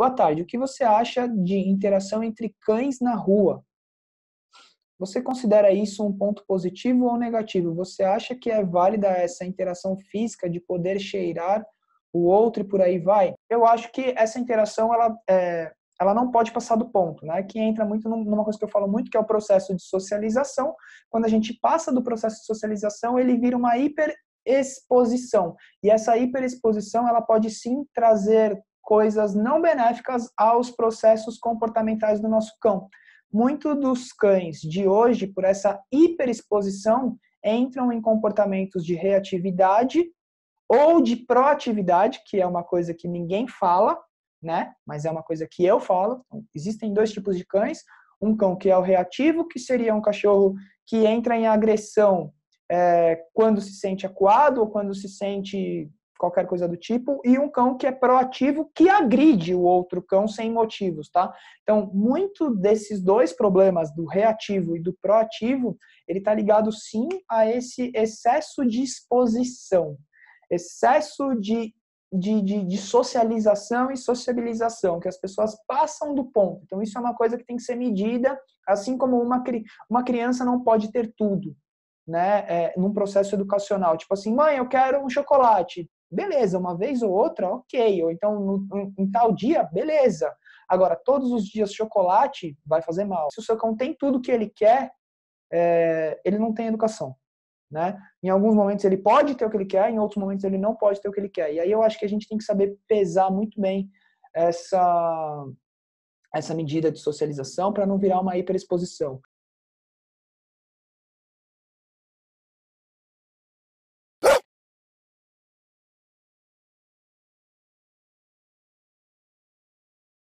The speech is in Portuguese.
Boa tarde. O que você acha de interação entre cães na rua? Você considera isso um ponto positivo ou negativo? Você acha que é válida essa interação física de poder cheirar o outro e por aí vai? Eu acho que essa interação ela, é, ela não pode passar do ponto, né? Que entra muito numa coisa que eu falo muito, que é o processo de socialização. Quando a gente passa do processo de socialização, ele vira uma hiperexposição. E essa hiperexposição ela pode sim trazer coisas não benéficas aos processos comportamentais do nosso cão. Muito dos cães de hoje, por essa hiperexposição, entram em comportamentos de reatividade ou de proatividade, que é uma coisa que ninguém fala, né? Mas é uma coisa que eu falo. Então, existem dois tipos de cães: um cão que é o reativo, que seria um cachorro que entra em agressão é, quando se sente acuado ou quando se sente qualquer coisa do tipo, e um cão que é proativo, que agride o outro cão sem motivos, tá? Então, muito desses dois problemas, do reativo e do proativo, ele tá ligado sim a esse excesso de exposição, excesso de de, de, de, socialização e sociabilização, que as pessoas passam do ponto. Então, isso é uma coisa que tem que ser medida, assim como uma, uma criança não pode ter tudo, né, é, num processo educacional. Tipo assim, mãe, eu quero um chocolate. Beleza, uma vez ou outra, ok. Ou então no, em, em tal dia, beleza. Agora, todos os dias chocolate vai fazer mal. Se o seu cão tem tudo que ele quer, é, ele não tem educação. Né? Em alguns momentos ele pode ter o que ele quer, em outros momentos ele não pode ter o que ele quer. E aí eu acho que a gente tem que saber pesar muito bem essa essa medida de socialização para não virar uma hiperexposição.